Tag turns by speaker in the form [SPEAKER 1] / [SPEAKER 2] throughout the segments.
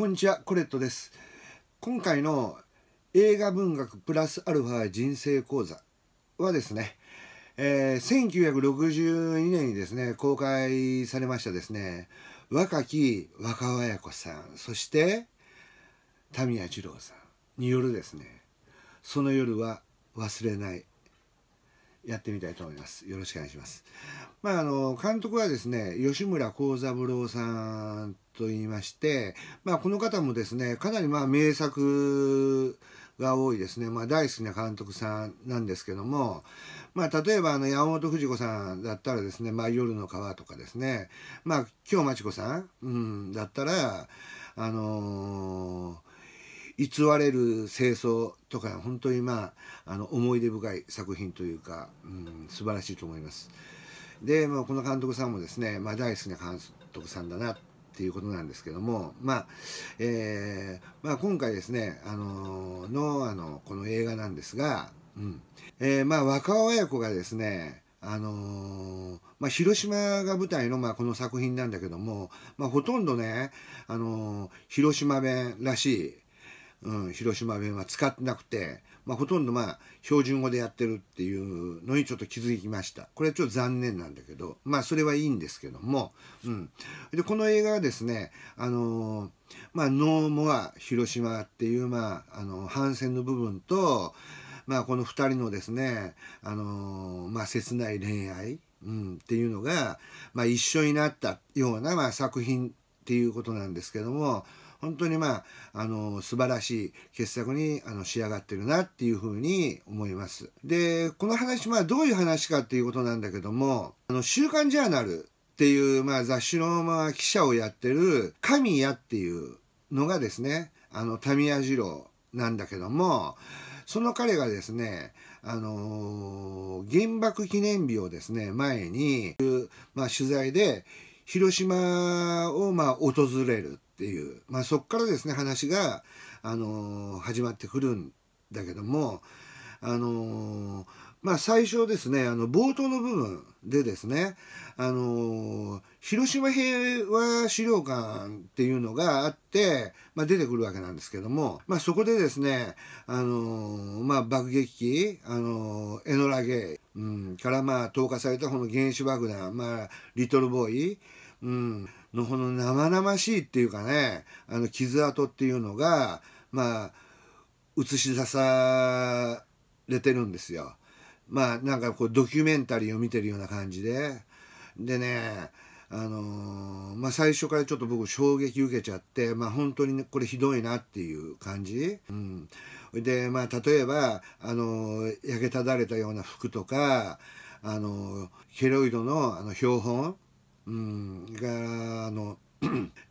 [SPEAKER 1] こんにちはコレットです今回の映画文学プラスアルファ人生講座はですね、えー、1962年にですね公開されましたですね若き若親子さんそして田宮二郎さんによるですねその夜は忘れないやってみたいと思います。よろしくお願いします。まあ、あの、監督はですね、吉村幸三郎さんと言いまして、まあ、この方もですね、かなりまあ、名作が多いですね。まあ、大好きな監督さんなんですけども、まあ、例えば、あの、山本藤子さんだったらですね、まあ、夜の川とかですね、まあ、京町子さん、うん、だったら、あのー偽れる清掃とか本当にまああの思い出深い作品というか、うん、素晴らしいと思います。で、まあ、この監督さんもですね、まあ、大好きな監督さんだなっていうことなんですけども、まあえーまあ、今回ですね、あののあのこの映画なんですが、うんえーまあ、若親子がですねあのー、まあ、広島が舞台の、まあ、この作品なんだけども、まあ、ほとんどね、あのー、広島弁らしいうん、広島弁は使ってなくて、まあ、ほとんどまあ標準語でやってるっていうのにちょっと気づきましたこれはちょっと残念なんだけどまあそれはいいんですけども、うん、でこの映画はですね「あのー、まあ、ノーモア広島」っていう、まあ、あの反戦の部分と、まあ、この2人のですね、あのー、まあ、切ない恋愛、うん、っていうのが、まあ、一緒になったような、まあ、作品っていうことなんですけども、本当にまあ、あの、素晴らしい傑作にあの仕上がってるなっていうふうに思います。で、この話、まあどういう話かっていうことなんだけども、あの、週刊ジャーナルっていう、まあ雑誌のまあ記者をやってる神谷っていうのがですね、あの、民谷二郎なんだけども、その彼がですね、あのー、原爆記念日をですね、前に、まあ、取材で、広島をまあ訪れるっていう、まあ、そっからですね話が、あのー、始まってくるんだけども、あのー、まあ、最初ですねあの冒頭の部分でですね、あのー、広島平和資料館っていうのがあって、まあ、出てくるわけなんですけども、まあ、そこでですね、あのまあ、爆撃機、あのエノラゲイ、うん、からまあ投下されたこの原子爆弾、まあ、リトルボーイ、うんのこの生々しいっていうかねあの傷跡っていうのがまあ映し出されてるんですよ。まあなんかこうドキュメンタリーを見てるような感じで。でねあのー、まあ、最初からちょっと僕衝撃受けちゃって、まあ、本当に、ね、これひどいなっていう感じ。うん、で、まあ、例えば、あのー、焼けただれたような服とか、あのー、ケロイドのあの標本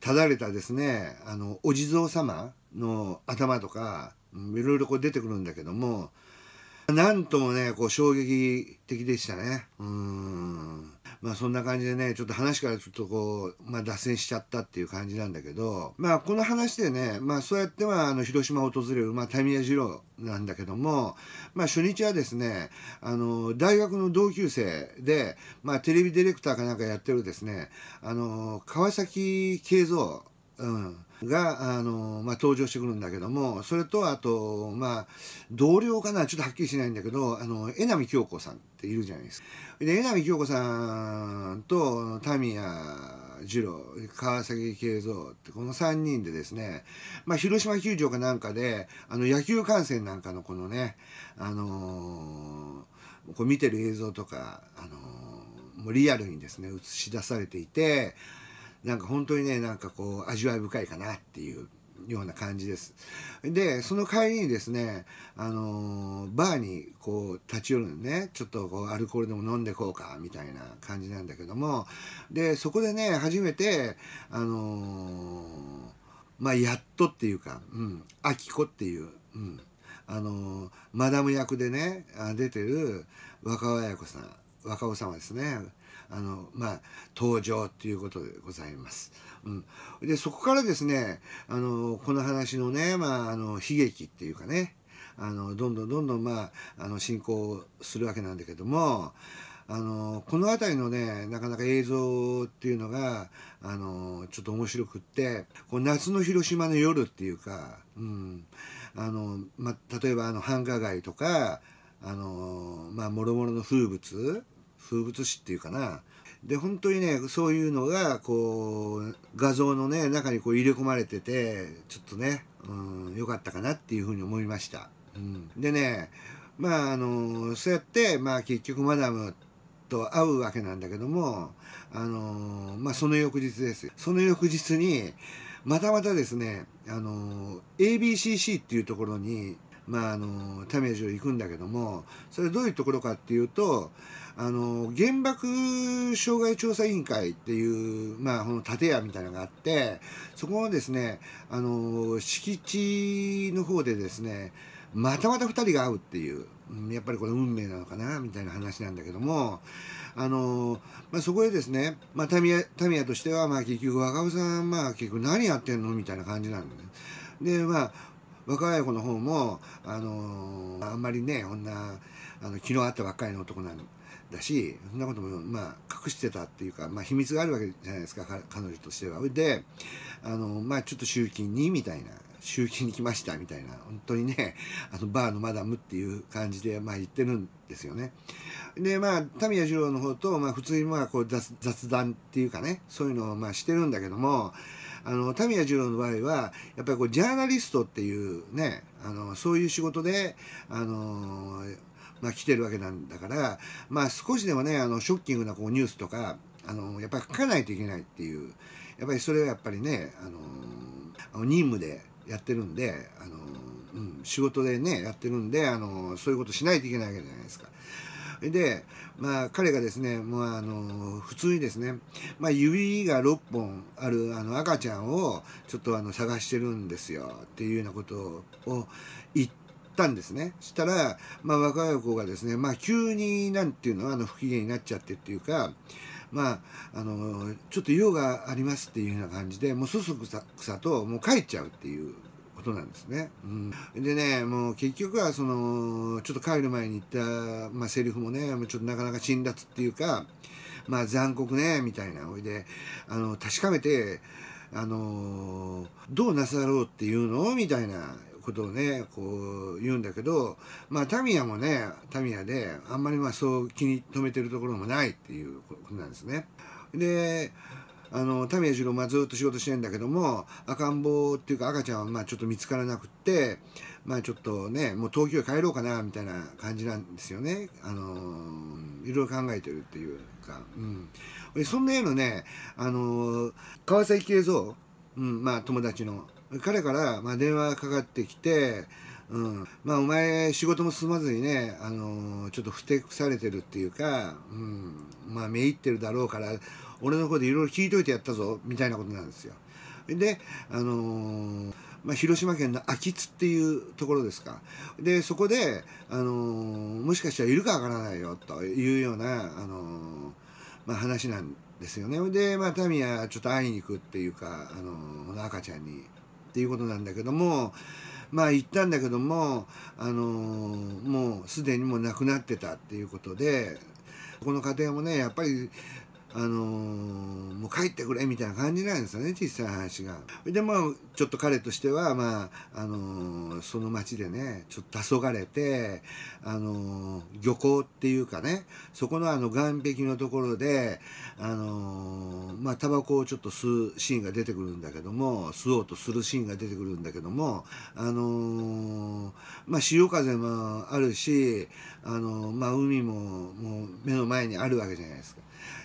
[SPEAKER 1] ただれたですねあのお地蔵様の頭とかいろいろこう出てくるんだけどもなんともねこう衝撃的でしたねうんまあそんな感じでね、ちょっと話からちょっとこう、まあ脱線しちゃったっていう感じなんだけど、まあこの話でね、まあそうやってまああの広島を訪れる、まあミヤ二郎なんだけども、まあ初日はですね、あの、大学の同級生で、まあテレビディレクターかなんかやってるですね、あの、川崎慶三、うん、があの、まあ、登場してくるんだけどもそれとあと、まあ、同僚かなちょっとはっきりしないんだけどあの江波京子さんっているじゃないですか。で江波京子さんとタミヤ二郎川崎慶三ってこの3人でですね、まあ、広島球場かなんかであの野球観戦なんかのこのね、あのー、こう見てる映像とか、あのー、もうリアルにですね映し出されていてなんか本当にねなんかこう味わい深いかなっていうような感じです。でその帰りにですね、あのー、バーにこう立ち寄るのねちょっとこうアルコールでも飲んでこうかみたいな感じなんだけどもでそこでね初めてあのー、まあやっとっていうか、うん、あきこっていう、うん、あのー、マダム役でね出てる若尾綾子さん若尾様ですねあの、まあ、登場っていうことでございます。うん、でそこからですねあのこの話のね、まあ、あの悲劇っていうかねあのどんどんどんどん、まあ、あの進行するわけなんだけどもあのこの辺りのねなかなか映像っていうのがあのちょっと面白くってこう夏の広島の夜っていうか、うんあのまあ、例えばあの繁華街とかあの、まあ、もろもろの風物風物詩っていうかなで本当にねそういうのがこう画像のね中にこう入れ込まれててちょっとね良、うん、かったかなっていうふうに思いました、うん、でねまああのそうやって、まあ、結局マダムと会うわけなんだけどもあのまあその翌日ですその翌日にまたまたですねあの ABCC っていうところにまあ、あのタメージをいくんだけどもそれどういうところかっていうとあの原爆障害調査委員会っていう、まあ、この建屋みたいなのがあってそこのですねあの敷地の方でですねまたまた2人が会うっていう、やっぱりこれ運命なのかなみたいな話なんだけどもあの、まあ、そこでですね、まあ、タミヤタミヤとしてはまあ結局若尾さん、まあ、結局何やってんのみたいな感じなんで、ね、でまあ若い子の方も、あのー、あんまりねこんなあの昨日会ったばっかりの男なんだしそんなことも、まあ、隠してたっていうか、まあ、秘密があるわけじゃないですか彼女としては。で、あのー、まあ、ちょっと集金にみたいな。集金に来ましたみたいな本当にねあのバーのマダムっていう感じで、まあ、言ってるんですよね。でまあ田宮二郎の方と、まあ、普通にまあこう雑談っていうかねそういうのをまあしてるんだけどもあの田宮二郎の場合はやっぱりこうジャーナリストっていうねあのそういう仕事であのまあ、来てるわけなんだから、まあ、少しでもねあのショッキングなこうニュースとかあのやっぱり書かないといけないっていうやっぱりそれはやっぱりねあの任務でやってるんであの、うん、仕事でねやってるんであのそういうことしないといけないわけじゃないですか。で、まあ、彼がですね、もうあの、普通にですね、まあ、指が6本あるあの赤ちゃんをちょっとあの探してるんですよっていうようなことを言ったんですね。したら、まあ、若い子がですね、まあ、急になんていうのは、あの、不機嫌になっちゃってっていうか、まあ、あの、ちょっと用がありますっていうような感じで、もうそそくさくさと、もう帰っちゃうっていうことなんですね。うん、でねもう結局はそのちょっと帰る前に言った、まあ、セリフもねちょっとなかなか辛辣っていうか、まあ、残酷ねみたいなおいであの確かめてあのどうなさろうっていうのみたいなことをねこう言うんだけどまあタミヤもねタミヤであんまりまあそう気に留めてるところもないっていうことなんですね。であの次郎、まあ、ずっと仕事してんだけども赤ん坊っていうか赤ちゃんはまあちょっと見つからなくってまあちょっとねもう東京へ帰ろうかなみたいな感じなんですよねあのいろいろ考えてるっていうか、うん、そんなようなねあの川崎慶三、うんまあ、友達の彼からまあ電話がかかってきてうん、まあお前仕事も進まずにね、あのー、ちょっとふてくされてるっていうか、うん、まあめいってるだろうから俺の声でいろいろ聞いといてやったぞみたいなことなんですよ。で、あのー、まあ、広島県の秋津っていうところですか。で、そこで、あのー、もしかしたらいるかわからないよというような、あのー、まあ、話なんですよね。で、まあ、タミヤちょっと会いに行くっていうか、あの赤ちゃんにっていうことなんだけども、まあ行ったんだけども、あのもうすでにもう亡くなってたっていうことで、この家庭もね、やっぱりあのー、もう帰ってくれみたいな感じなんですよね実際の話が。でまあちょっと彼としては、まああのー、その町でねちょっと黄昏れて、あのー、漁港っていうかねそこのあの岸壁のところで、あのまあタバコをちょっと吸うシーンが出てくるんだけども吸おうとするシーンが出てくるんだけども、あのまあ、潮風もあるし、あのまあ、海ももう目の前にあるわけじゃないですか。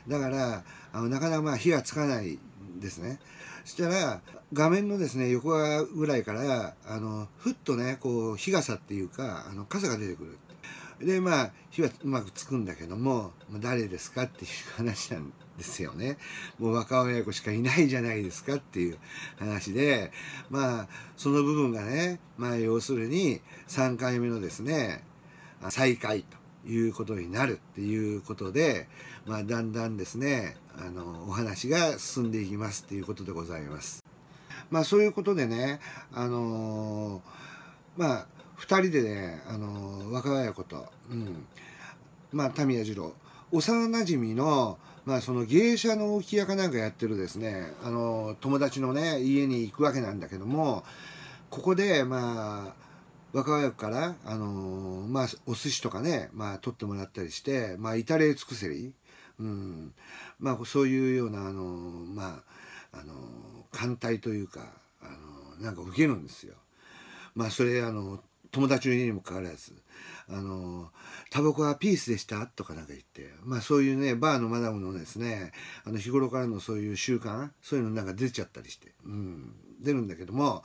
[SPEAKER 1] だからあのなかなかまあ火がつかないですねそしたら画面のですね横側ぐらいからあのふっとねこう日傘っていうかあの傘が出てくるでまあ火はうまくつくんだけども誰ですかっていう話なんですよねもう若親子しかいないじゃないですかっていう話でまあその部分がねまあ要するに3回目のですね再会ということになるっていうことで、まあ、だんだんですねあのお話が進んでいきますっていうことでございます。まあ、そういうことでね、あのー、まあ、二人でね、あのー、若親こと、うんまあ、田宮二郎幼なじみの,、まあその芸者の置屋かなんかやってるですね、あのー、友達のね家に行くわけなんだけどもここでまあ若林からあのー、まあお寿司とかねまあ取ってもらったりしてまあ至れ尽くせり、うん、まあそういうようなあのー、まああの艦隊というかあのなんか受けるんですよ。まあそれあの友達の家にもかかわらず「あのタバコはピースでした?」とかなんか言ってまあそういうねバーのマダムのですねあの日頃からのそういう習慣そういうのなんか出ちゃったりして、うん、出るんだけども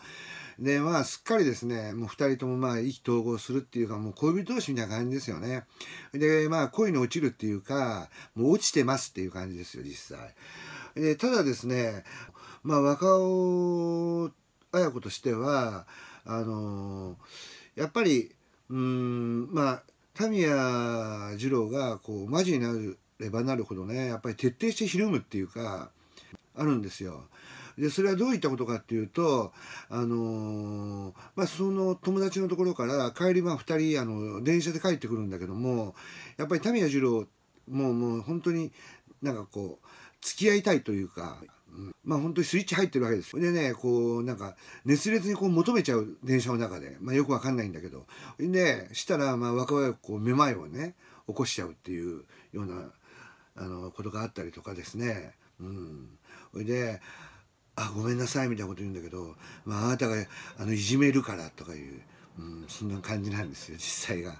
[SPEAKER 1] でまあすっかりですねもう2人ともまあ意気投合するっていうかもう恋人同士みたいな感じですよねでまあ恋に落ちるっていうかもう落ちてますっていう感じですよ実際でただですねまあ若尾綾子としてはあのやっぱりうんまあ田宮二郎がこうマジになればなるほどねやっぱり徹底してひるむっていうかあるんですよ。でそれはどういったことかっていうとあのー、まあ、その友達のところから帰り晩2人あの電車で帰ってくるんだけどもやっぱり田宮二郎もうもう本当になんかこう付き合いたいというか。まあ本当にスイッチ入ってるわけですでね、こうなんか熱烈にこう求めちゃう電車の中で、まあよくわかんないんだけど。で、したらまあ若々こうめまいをね、起こしちゃうっていうようなあのことがあったりとかですね。うん。それで、あごめんなさいみたいなこと言うんだけど、まあ、あなたがあのいじめるからとかいう、うん、そんな感じなんですよ実際が。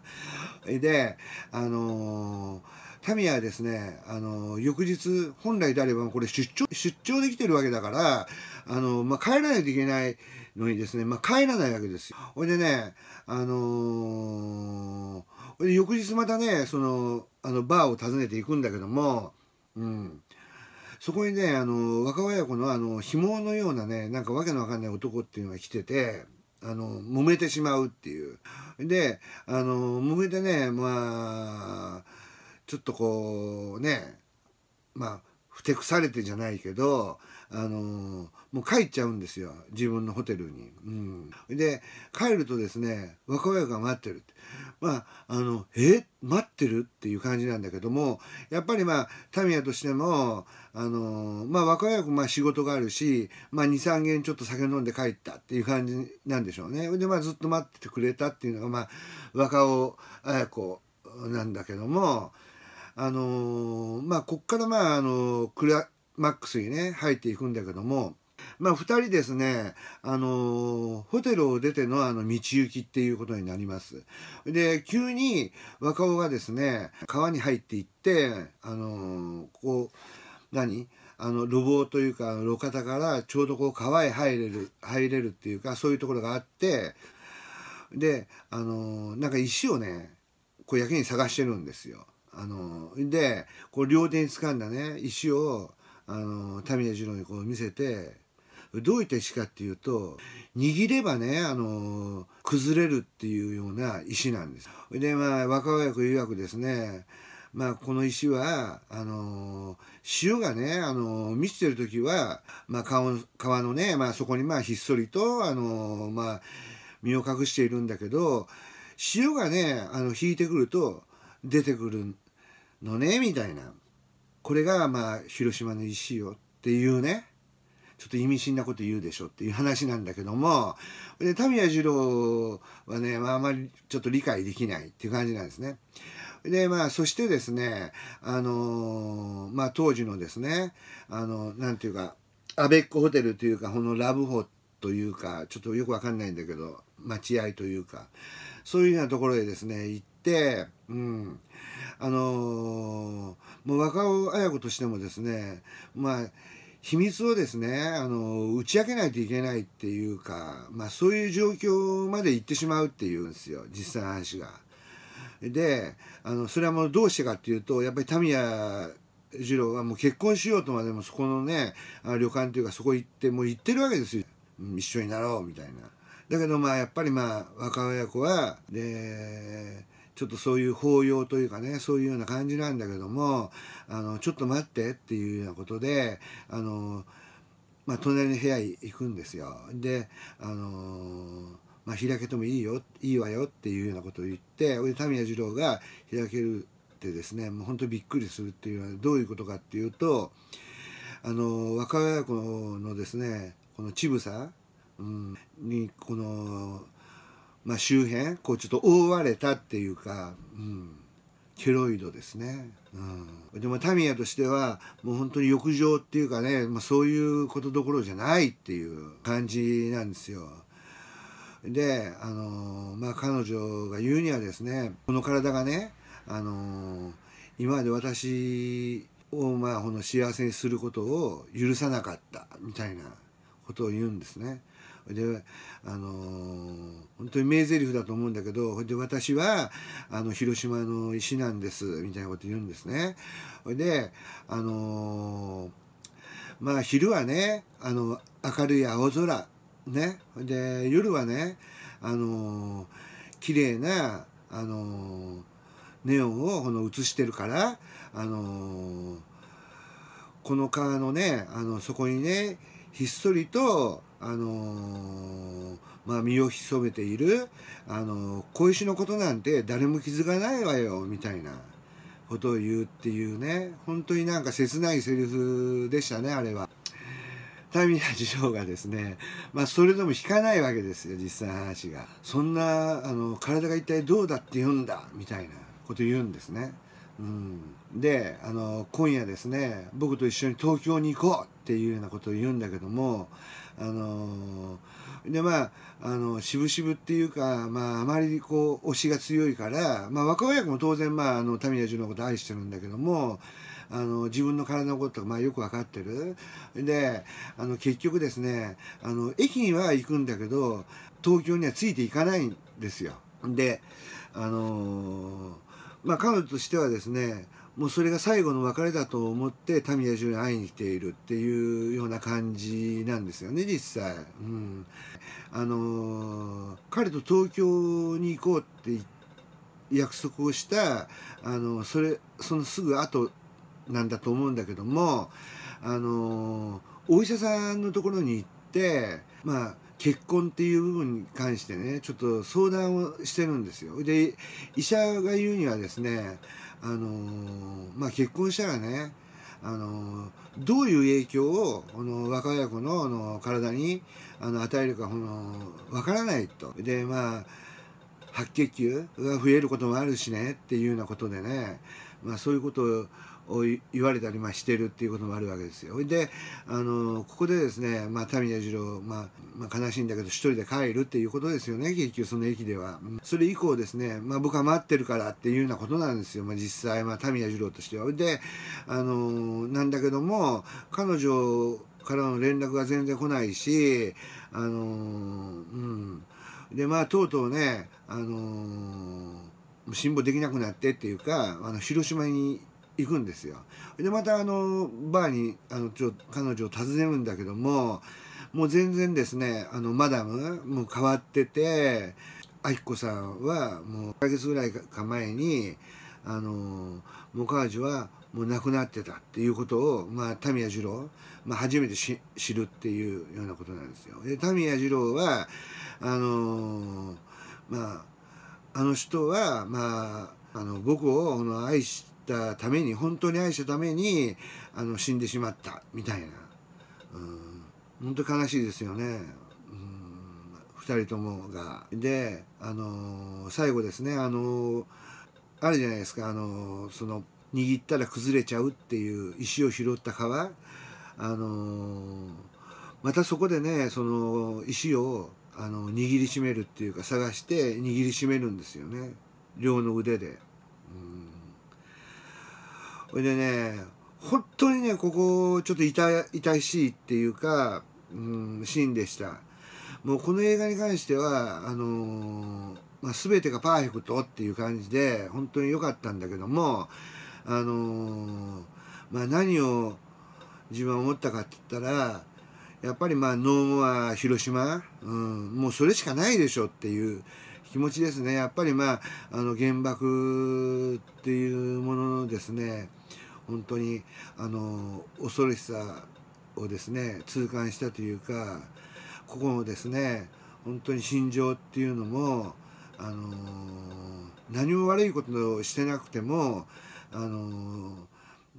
[SPEAKER 1] であのタミヤはですね、あの、翌日、本来であれば、これ出張、出張できてるわけだから、あの、まあ、帰らないといけないのにですね、まあ、帰らないわけですよ。ほいでね、あのー、で翌日またね、その、あの、バーを訪ねていくんだけども、うん。そこにねあの若親子のあの紐のようなねなんかわけのわかんない男っていうのが来てて。あの揉めてしまうっていうであの揉めてねまあちょっとこうねまあふてくされてじゃないけど、あのー、もう帰っちゃうんですよ自分のホテルに。うん、で帰るとですね若親が待ってるまああのえ待ってるっていう感じなんだけどもやっぱりまあタミヤとしても、あのー、まあ、若親子まあ仕事があるし、まあ、23軒ちょっと酒飲んで帰ったっていう感じなんでしょうね。でまあずっと待っててくれたっていうのが、まあ、若尾綾子なんだけども。あのー、まあこっからまああのクラマックスにね入っていくんだけどもまあ、2人ですね、あのー、ホテルを出てのあの道行きっていうことになります。で、急に若尾がですね、川に入っていって、あのー、こう、何あの、路傍というか、路肩からちょうどこう川へ入れる、入れるっていうか、そういうところがあって、で、あのー、なんか石をね、こうやけに探してるんですよ。あのでこう両手につかんだね石をあの田宮次郎にこう見せてどういった石かっていうと握ればねあの崩れるっていうような石なんです。でまあ若親子わくですねまあ、この石はあのー、塩がね、あのー、満ちてる時は、まあ、川川のね、まあ、そこにまあひっそりと、あのー、まあ、身を隠しているんだけど塩がねあの引いてくると出てくるのねみたいなこれがまあ広島の石よっていうねちょっと意味深なこと言うでしょっていう話なんだけどもで田宮二郎はね、まあ、あまりちょっと理解できないっていう感じなんですね。でまあそしてですねあのー、まあ当時のですねあのなんていうかアベックホテルというかこのラブホというかちょっとよくわかんないんだけど待合というかそういうようなところへですね行って、うん、あのー、もう若尾綾子としてもですねまあ秘密をですねあの打ち明けないといけないっていうか、まあ、そういう状況まで行ってしまうっていうんですよ実際の話が。であのそれはもうどうしてかっていうとやっぱりタミヤ次郎はもう結婚しようとまでもそこのね旅館というかそこ行ってもう行ってるわけですよ一緒になろうみたいな。だけどまあやっぱりまあ若親子はでちょっとそういう抱擁というかねそういうような感じなんだけどもあのちょっと待ってっていうようなことであの、まあ、隣の部屋行くんですよ。であのまあ、開けてもいいよいいわよっていうようなことを言って俺田宮二郎が開けるってですねもうほんとびっくりするっていうのはどういうことかっていうとあの若親子のですねこの乳房うん、にこの、まあ、周辺こうちょっと覆われたっていうか、うん、ケロイドですね。うん、でもタミヤとしてはもう本当に浴場っていうかね、まあ、そういうことどころじゃないっていう感じなんですよ。であのまあ彼女が言うにはですねこの体がねあの今まで私をまあこの幸せにすることを許さなかったみたいなことを言うんですね。であの本当に名台詞だと思うんだけどで私はあの広島の石なんですみたいなこと言うんですね。であのまあ昼はねあの明るい青空ねで夜はねあの綺麗なあのネオンをこの映してるからあのこの川のねあのそこにねひっそりとあのまあ、身を潜めている、あの小石のことなんて誰も気づかないわよみたいなことを言うっていうね本当になんか切ないセリフでしたねあれは。タミヤ次長がですね、まあ、それでも引かないわけですよ実際の話がそんなあの体が一体どうだって言うんだみたいなこと言うんですね、うん、であの今夜ですね僕と一緒に東京に行こうっていうようなことを言うんだけどもあのー、でまああの渋々っていうか、まあ、あまりこう推しが強いから、まあ、若親子も当然、まあ、あの田宮純のこと愛してるんだけどもあの自分の体のことまあ、よく分かってるであの結局ですねあの駅には行くんだけど東京にはついていかないんですよ。であのー、まあ彼女としてはですねもうそれが最後の別れだと思って民や中に会いに来ているっていうような感じなんですよね実際、うん、あの彼と東京に行こうって約束をしたあのそれそのすぐ後なんだと思うんだけどもあのお医者さんのところに行ってまあ結婚っていう部分に関してねちょっと相談をしてるんですよで医者が言うにはですねあのー、まあ、結婚したらねあのどういう影響をこの若親子のの体にあの与えるかわからないと。でまあ白血球が増えることもあるしねっていうようなことでね、まあ、そういうことを言われたり、まあ、してるっていうこともあるわけですよ。であのここでですね、まあ、田宮次郎、まあまあ、悲しいんだけど一人で帰るっていうことですよね結局その駅では。それ以降ですね、まあ、僕は待ってるからっていうようなことなんですよ、まあ、実際、まあ、田宮次郎としては。であのなんだけども彼女からの連絡が全然来ないしあのうんでまあとうとうねあの辛抱できなくなってっていうかあの広島に行くんですよでまたあのバーにあのちょ彼女を訪ねるんだけどももう全然ですねあのマダムもう変わっててあきこさんはもう1ヶ月ぐらいか前にあのモカージュはもう亡くなってたっていうことを、まあ、田宮二郎、まあ、初めて知るっていうようなことなんですよ。で田宮二郎はあのまああの人は、まあ、あの僕をあの愛しったために本当に愛したためにあの死んでしまったみたいなうん本当悲しいですよね。2人ともがであの最後ですねあのあるじゃないですかあのその握ったら崩れちゃうっていう石を拾った川あのまたそこでねその石をあの握りしめるっていうか探して握りしめるんですよね両の腕で、うん、ほいでね本当にねここちょっと痛痛いしいっていうか、うん、シーンでしたもうこの映画に関してはあのー、まあ、全てがパーフェクトっていう感じで本当に良かったんだけどもあのー、まあ、何を自分は思ったかって言ったらやっぱりまあノーモア広島、うん、もうそれしかないでしょっていう気持ちですねやっぱりまああの原爆っていうもののですね本当にあの恐ろしさをですね痛感したというかここのですね本当に心情っていうのもあの何も悪いことをしてなくてもあの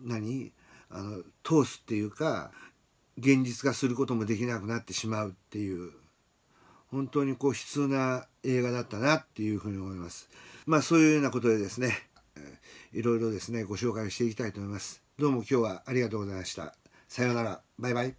[SPEAKER 1] 何あの通すっていうか現実化することもできなくなってしまうっていう本当にこう悲痛な映画だったなっていうふうに思います。まあそういうようなことでですねいろいろですねご紹介していきたいと思いますどうも今日はありがとうございましたさようならバイバイ